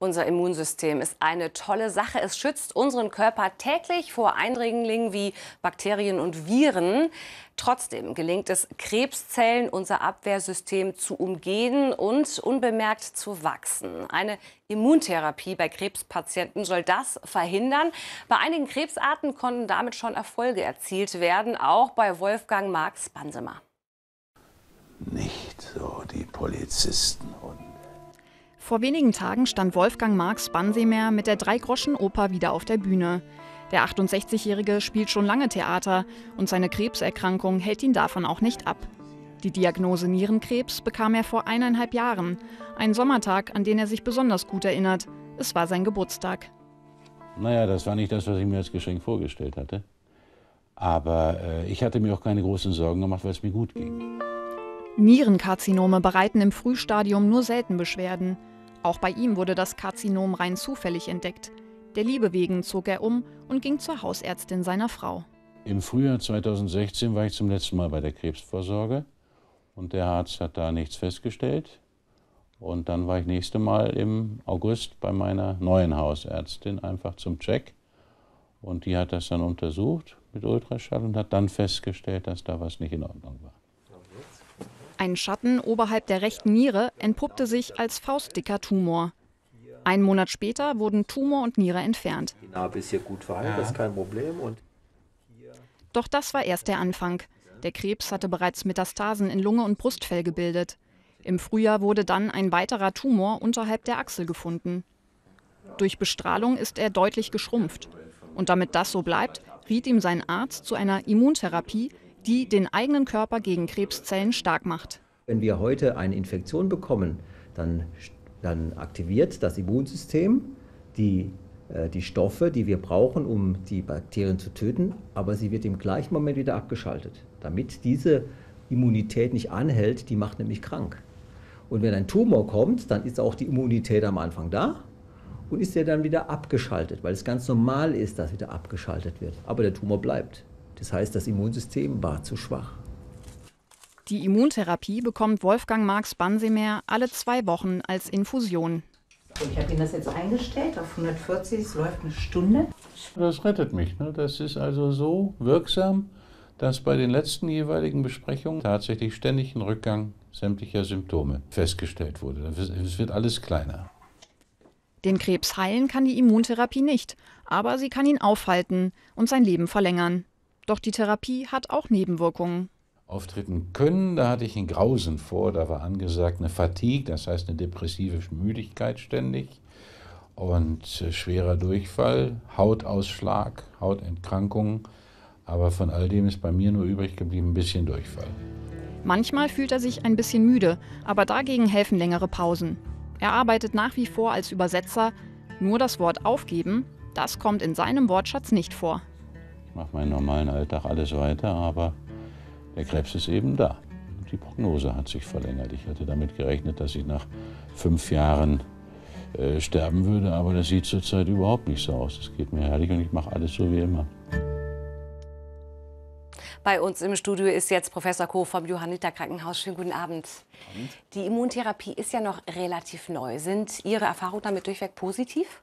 Unser Immunsystem ist eine tolle Sache. Es schützt unseren Körper täglich vor Eindringlingen wie Bakterien und Viren. Trotzdem gelingt es Krebszellen, unser Abwehrsystem zu umgehen und unbemerkt zu wachsen. Eine Immuntherapie bei Krebspatienten soll das verhindern. Bei einigen Krebsarten konnten damit schon Erfolge erzielt werden, auch bei Wolfgang Marx Bansemer. Nicht so die Polizisten und vor wenigen Tagen stand Wolfgang Marx Bansemer mit der Drei-Groschen-Oper wieder auf der Bühne. Der 68-Jährige spielt schon lange Theater und seine Krebserkrankung hält ihn davon auch nicht ab. Die Diagnose Nierenkrebs bekam er vor eineinhalb Jahren, einen Sommertag, an den er sich besonders gut erinnert. Es war sein Geburtstag. Naja, das war nicht das, was ich mir als Geschenk vorgestellt hatte. Aber äh, ich hatte mir auch keine großen Sorgen gemacht, weil es mir gut ging. Nierenkarzinome bereiten im Frühstadium nur selten Beschwerden. Auch bei ihm wurde das Karzinom rein zufällig entdeckt. Der Liebe wegen zog er um und ging zur Hausärztin seiner Frau. Im Frühjahr 2016 war ich zum letzten Mal bei der Krebsvorsorge und der Arzt hat da nichts festgestellt. Und dann war ich nächste Mal im August bei meiner neuen Hausärztin einfach zum Check. Und die hat das dann untersucht mit Ultraschall und hat dann festgestellt, dass da was nicht in Ordnung war. Ein Schatten oberhalb der rechten Niere entpuppte sich als faustdicker Tumor. Einen Monat später wurden Tumor und Niere entfernt. Die Narbe ist hier gut verheilt, das ist kein Problem. Doch das war erst der Anfang. Der Krebs hatte bereits Metastasen in Lunge und Brustfell gebildet. Im Frühjahr wurde dann ein weiterer Tumor unterhalb der Achsel gefunden. Durch Bestrahlung ist er deutlich geschrumpft. Und damit das so bleibt, riet ihm sein Arzt zu einer Immuntherapie, die den eigenen Körper gegen Krebszellen stark macht. Wenn wir heute eine Infektion bekommen, dann, dann aktiviert das Immunsystem die, äh, die Stoffe, die wir brauchen, um die Bakterien zu töten, aber sie wird im gleichen Moment wieder abgeschaltet, damit diese Immunität nicht anhält, die macht nämlich krank. Und wenn ein Tumor kommt, dann ist auch die Immunität am Anfang da und ist ja dann wieder abgeschaltet, weil es ganz normal ist, dass wieder abgeschaltet wird. Aber der Tumor bleibt. Das heißt, das Immunsystem war zu schwach. Die Immuntherapie bekommt Wolfgang Marx Bansemer alle zwei Wochen als Infusion. Ich habe Ihnen das jetzt eingestellt auf 140, es läuft eine Stunde. Das rettet mich. Ne? Das ist also so wirksam, dass bei den letzten jeweiligen Besprechungen tatsächlich ständig ein Rückgang sämtlicher Symptome festgestellt wurde. Es wird alles kleiner. Den Krebs heilen kann die Immuntherapie nicht, aber sie kann ihn aufhalten und sein Leben verlängern. Doch die Therapie hat auch Nebenwirkungen. Auftreten können, da hatte ich einen Grausen vor, da war angesagt eine Fatigue, das heißt eine depressive Müdigkeit ständig und äh, schwerer Durchfall, Hautausschlag, Hautentkrankungen. Aber von all dem ist bei mir nur übrig geblieben ein bisschen Durchfall. Manchmal fühlt er sich ein bisschen müde, aber dagegen helfen längere Pausen. Er arbeitet nach wie vor als Übersetzer. Nur das Wort aufgeben, das kommt in seinem Wortschatz nicht vor mache meinen normalen Alltag alles weiter, aber der Krebs ist eben da. Die Prognose hat sich verlängert. Ich hatte damit gerechnet, dass ich nach fünf Jahren äh, sterben würde, aber das sieht zurzeit überhaupt nicht so aus. Es geht mir herrlich und ich mache alles so wie immer. Bei uns im Studio ist jetzt Professor Koh vom Johanniter Krankenhaus. Schönen guten Abend. Abend. Die Immuntherapie ist ja noch relativ neu. Sind Ihre Erfahrungen damit durchweg positiv?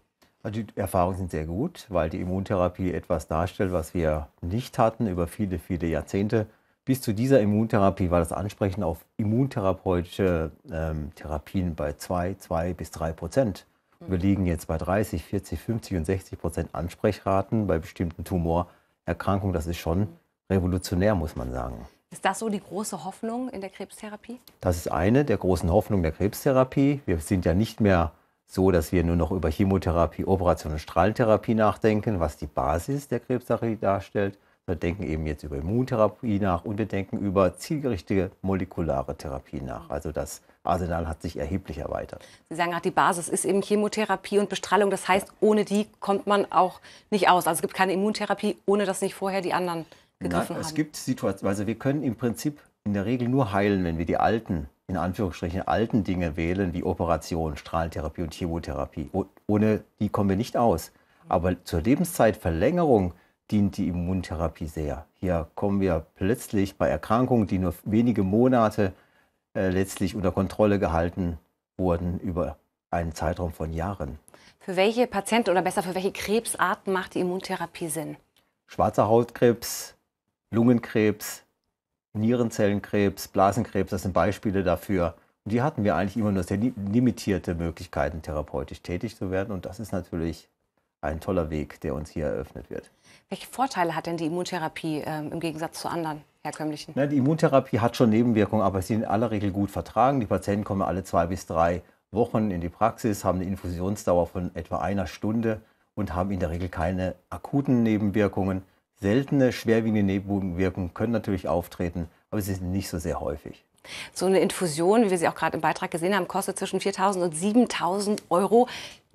Die Erfahrungen sind sehr gut, weil die Immuntherapie etwas darstellt, was wir nicht hatten über viele, viele Jahrzehnte. Bis zu dieser Immuntherapie war das Ansprechen auf immuntherapeutische ähm, Therapien bei 2, 2 bis 3 Prozent. Wir liegen jetzt bei 30, 40, 50 und 60 Prozent Ansprechraten bei bestimmten Tumorerkrankungen. Das ist schon revolutionär, muss man sagen. Ist das so die große Hoffnung in der Krebstherapie? Das ist eine der großen Hoffnungen der Krebstherapie. Wir sind ja nicht mehr so, dass wir nur noch über Chemotherapie, Operation und Strahlentherapie nachdenken, was die Basis der Krebstherapie darstellt. Wir denken eben jetzt über Immuntherapie nach und wir denken über zielgerichtete molekulare Therapie nach. Also das Arsenal hat sich erheblich erweitert. Sie sagen gerade, die Basis ist eben Chemotherapie und Bestrahlung. Das heißt, ohne die kommt man auch nicht aus. Also es gibt keine Immuntherapie, ohne dass nicht vorher die anderen gegriffen Nein, es haben. Es gibt Situationen, also wir können im Prinzip in der Regel nur heilen, wenn wir die alten in Anführungsstrichen alten Dinge wählen, wie Operation, Strahlentherapie und Chemotherapie. Ohne die kommen wir nicht aus. Aber zur Lebenszeitverlängerung dient die Immuntherapie sehr. Hier kommen wir plötzlich bei Erkrankungen, die nur wenige Monate äh, letztlich unter Kontrolle gehalten wurden, über einen Zeitraum von Jahren. Für welche Patienten oder besser für welche Krebsarten macht die Immuntherapie Sinn? Schwarzer Hautkrebs, Lungenkrebs, Nierenzellenkrebs, Blasenkrebs, das sind Beispiele dafür. Und die hatten wir eigentlich immer nur sehr limitierte Möglichkeiten, therapeutisch tätig zu werden. Und das ist natürlich ein toller Weg, der uns hier eröffnet wird. Welche Vorteile hat denn die Immuntherapie ähm, im Gegensatz zu anderen herkömmlichen? Na, die Immuntherapie hat schon Nebenwirkungen, aber sie sind in aller Regel gut vertragen. Die Patienten kommen alle zwei bis drei Wochen in die Praxis, haben eine Infusionsdauer von etwa einer Stunde und haben in der Regel keine akuten Nebenwirkungen. Seltene, schwerwiegende Nebenwirkungen können natürlich auftreten, aber sie sind nicht so sehr häufig. So eine Infusion, wie wir sie auch gerade im Beitrag gesehen haben, kostet zwischen 4.000 und 7.000 Euro.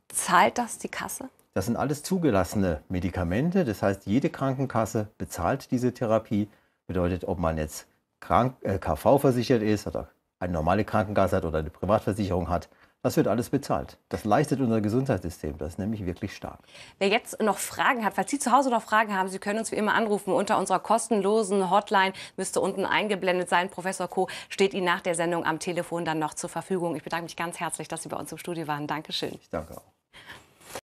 Zahlt das die Kasse? Das sind alles zugelassene Medikamente. Das heißt, jede Krankenkasse bezahlt diese Therapie. Bedeutet, ob man jetzt krank, äh, KV versichert ist oder eine normale Krankenkasse hat oder eine Privatversicherung hat, das wird alles bezahlt. Das leistet unser Gesundheitssystem. Das ist nämlich wirklich stark. Wer jetzt noch Fragen hat, falls Sie zu Hause noch Fragen haben, Sie können uns wie immer anrufen unter unserer kostenlosen Hotline. Müsste unten eingeblendet sein. Professor Co. steht Ihnen nach der Sendung am Telefon dann noch zur Verfügung. Ich bedanke mich ganz herzlich, dass Sie bei uns im Studio waren. Dankeschön. Ich danke auch.